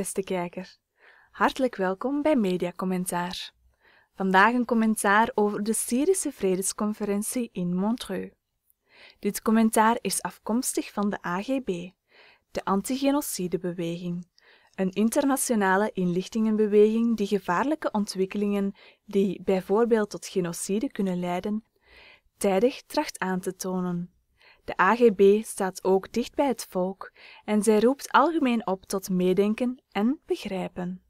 beste kijker. Hartelijk welkom bij Media Commentaar. Vandaag een commentaar over de Syrische Vredesconferentie in Montreux. Dit commentaar is afkomstig van de AGB, de Antigenocidebeweging. een internationale inlichtingenbeweging die gevaarlijke ontwikkelingen die bijvoorbeeld tot genocide kunnen leiden, tijdig tracht aan te tonen de AGB staat ook dicht bij het volk en zij roept algemeen op tot meedenken en begrijpen.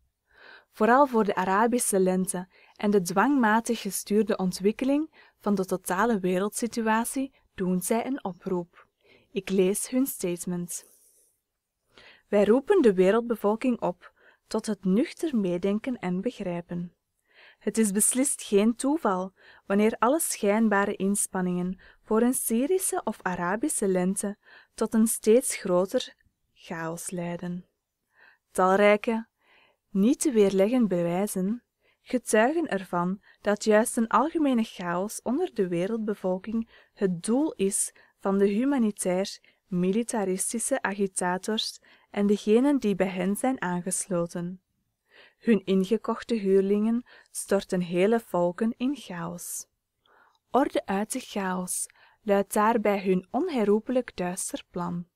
Vooral voor de Arabische lente en de dwangmatig gestuurde ontwikkeling van de totale wereldsituatie doen zij een oproep. Ik lees hun statement. Wij roepen de wereldbevolking op tot het nuchter meedenken en begrijpen het is beslist geen toeval wanneer alle schijnbare inspanningen voor een syrische of arabische lente tot een steeds groter chaos leiden talrijke niet te weerleggen bewijzen getuigen ervan dat juist een algemene chaos onder de wereldbevolking het doel is van de humanitair militaristische agitators en degenen die bij hen zijn aangesloten hun ingekochte huurlingen storten hele volken in chaos orde uit de chaos luidt daarbij hun onherroepelijk duister plan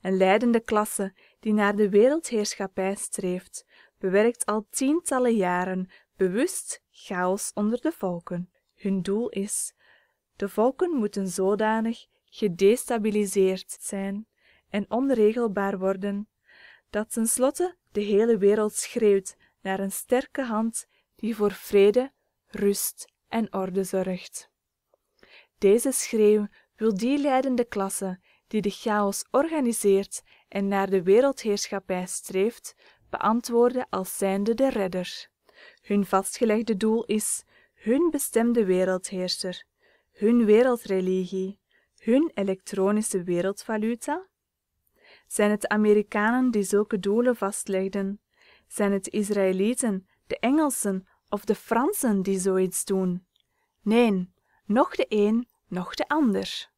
een leidende klasse die naar de wereldheerschappij streeft bewerkt al tientallen jaren bewust chaos onder de volken hun doel is de volken moeten zodanig gedestabiliseerd zijn en onregelbaar worden dat ten slotte de hele wereld schreeuwt naar een sterke hand die voor vrede rust en orde zorgt deze schreeuw wil die leidende klasse die de chaos organiseert en naar de wereldheerschappij streeft beantwoorden als zijnde de redder hun vastgelegde doel is hun bestemde wereldheerser, hun wereldreligie hun elektronische wereldvaluta. Zijn het Amerikanen die zulke doelen vastlegden? Zijn het de Israëlieten, de Engelsen of de Fransen die zoiets doen? Nee, nog de een, nog de ander.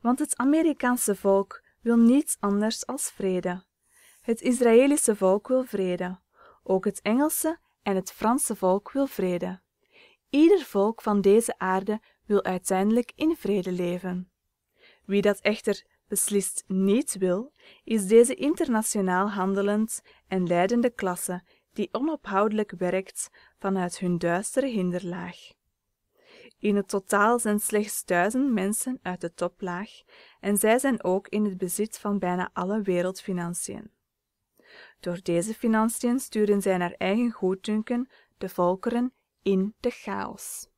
Want het Amerikaanse volk wil niets anders als vrede. Het Israëlische volk wil vrede. Ook het Engelse en het Franse volk wil vrede. Ieder volk van deze aarde wil uiteindelijk in vrede leven. Wie dat echter beslist niet wil, is deze internationaal handelend en leidende klasse die onophoudelijk werkt vanuit hun duistere hinderlaag. In het totaal zijn slechts duizend mensen uit de toplaag en zij zijn ook in het bezit van bijna alle wereldfinanciën. Door deze financiën sturen zij naar eigen goeddunken de volkeren in de chaos.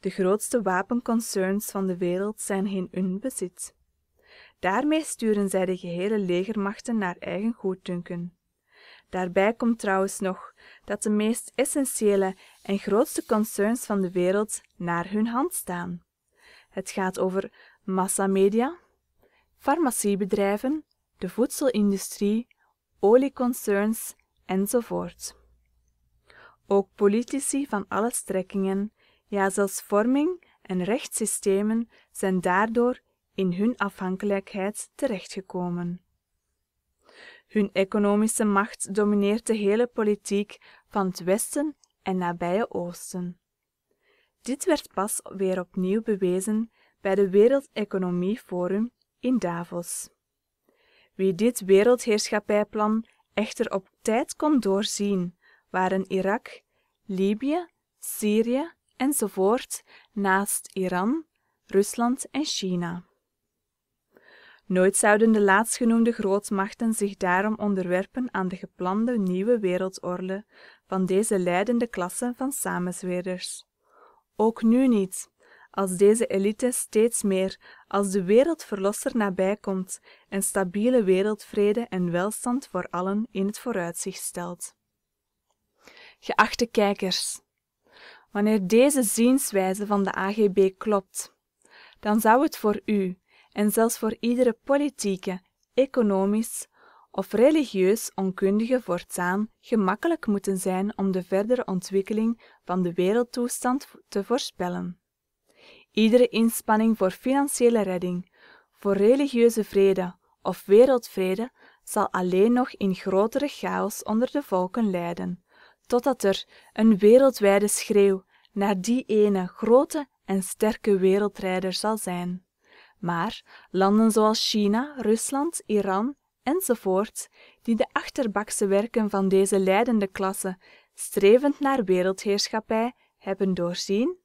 De grootste wapenconcerns van de wereld zijn in hun bezit. Daarmee sturen zij de gehele legermachten naar eigen goeddunken. Daarbij komt trouwens nog dat de meest essentiële en grootste concerns van de wereld naar hun hand staan. Het gaat over massamedia, farmaciebedrijven, de voedselindustrie, olieconcerns enzovoort. Ook politici van alle strekkingen, ja zelfs vorming en rechtssystemen zijn daardoor in hun afhankelijkheid terechtgekomen. Hun economische macht domineert de hele politiek van het Westen en nabije Oosten. Dit werd pas weer opnieuw bewezen bij de Wereldeconomie Forum in Davos. Wie dit wereldheerschappijplan echter op tijd kon doorzien, waren Irak, Libië, Syrië enzovoort naast Iran, Rusland en China. Nooit zouden de laatstgenoemde grootmachten zich daarom onderwerpen aan de geplande nieuwe wereldorde van deze leidende klasse van samenzweerders. Ook nu niet, als deze elite steeds meer als de wereldverlosser komt en stabiele wereldvrede en welstand voor allen in het vooruitzicht stelt. Geachte kijkers, wanneer deze zienswijze van de AGB klopt, dan zou het voor u, en zelfs voor iedere politieke economisch of religieus onkundige voortaan gemakkelijk moeten zijn om de verdere ontwikkeling van de wereldtoestand te voorspellen iedere inspanning voor financiële redding voor religieuze vrede of wereldvrede zal alleen nog in grotere chaos onder de volken leiden totdat er een wereldwijde schreeuw naar die ene grote en sterke wereldrijder zal zijn maar landen zoals china rusland iran enzovoort, die de achterbakse werken van deze leidende klasse strevend naar wereldheerschappij, hebben doorzien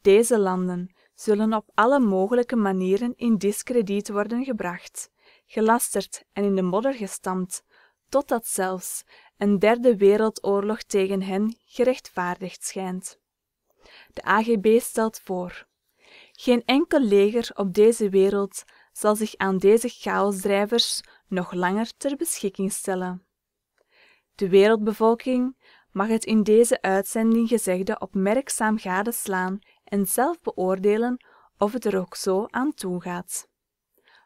deze landen zullen op alle mogelijke manieren in diskrediet worden gebracht gelasterd en in de modder gestampt totdat zelfs een derde wereldoorlog tegen hen gerechtvaardigd schijnt. de agb stelt voor geen enkel leger op deze wereld zal zich aan deze chaosdrijvers nog langer ter beschikking stellen. De wereldbevolking mag het in deze uitzending gezegde opmerkzaam gadeslaan en zelf beoordelen of het er ook zo aan toe gaat.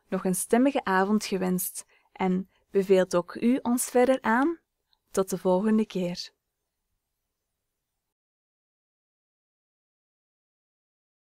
Nog een stemmige avond gewenst en beveelt ook u ons verder aan? Tot de volgende keer.